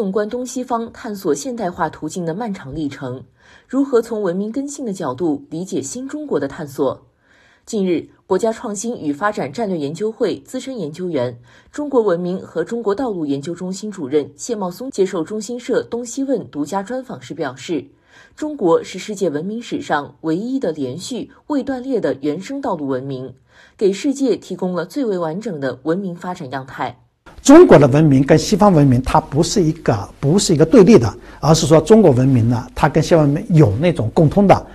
纵观东西方探索现代化途径的漫长历程，如何从文明根性的角度理解新中国的探索？近日，国家创新与发展战略研究会资深研究员、中国文明和中国道路研究中心主任谢茂松接受中新社“东西问”独家专访时表示，中国是世界文明史上唯一的连续未断裂的原生道路文明，给世界提供了最为完整的文明发展样态。中国的文明跟西方文明，它不是一个，不是一个对立的，而是说中国文明呢，它跟西方文明有那种共通的。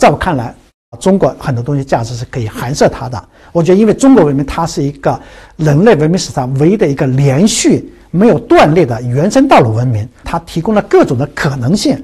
在我看来，中国很多东西价值是可以含摄它的。我觉得，因为中国文明它是一个人类文明史上唯一的一个连续没有断裂的原生道路文明，它提供了各种的可能性。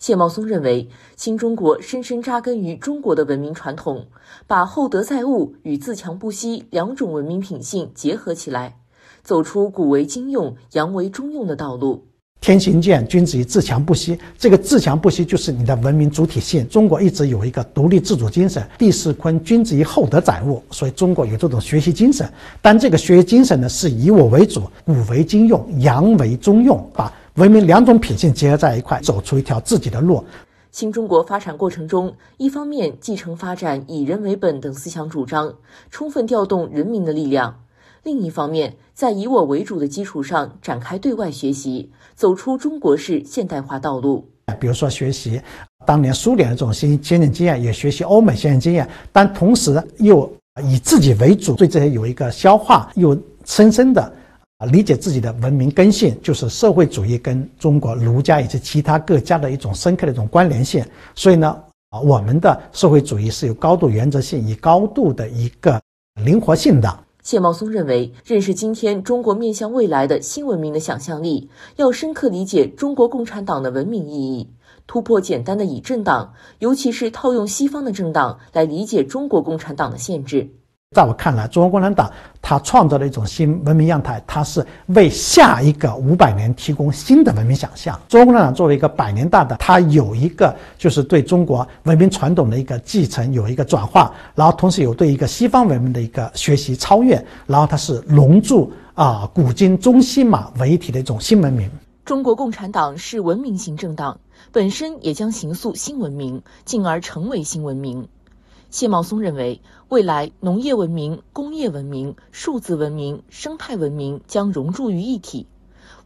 谢茂松认为，新中国深深扎根于中国的文明传统，把厚德载物与自强不息两种文明品性结合起来。走出古为今用、洋为中用的道路。天行健，君子以自强不息。这个自强不息就是你的文明主体性。中国一直有一个独立自主精神。地势坤，君子以厚德载物。所以中国有这种学习精神，但这个学习精神呢，是以我为主，古为今用，洋为中用，把文明两种品性结合在一块，走出一条自己的路。新中国发展过程中，一方面继承发展以人为本等思想主张，充分调动人民的力量。另一方面，在以我为主的基础上展开对外学习，走出中国式现代化道路。比如说，学习当年苏联的这种先先进经验，也学习欧美先进经验，但同时又以自己为主，对这些有一个消化，又深深的啊理解自己的文明根性，就是社会主义跟中国儒家以及其他各家的一种深刻的一种关联性。所以呢，啊，我们的社会主义是有高度原则性，以高度的一个灵活性的。谢茂松认为，认识今天中国面向未来的新文明的想象力，要深刻理解中国共产党的文明意义，突破简单的以政党，尤其是套用西方的政党来理解中国共产党的限制。在我看来，中国共产党它创造了一种新文明样态，它是为下一个五百年提供新的文明想象。中国共产党作为一个百年大的，它有一个就是对中国文明传统的一个继承，有一个转化，然后同时有对一个西方文明的一个学习超越，然后它是融铸啊古今中西马为一体的一种新文明。中国共产党是文明型政党，本身也将行塑新文明，进而成为新文明。谢茂松认为，未来农业文明、工业文明、数字文明、生态文明将融入于一体。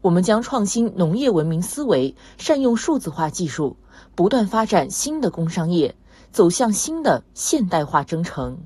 我们将创新农业文明思维，善用数字化技术，不断发展新的工商业，走向新的现代化征程。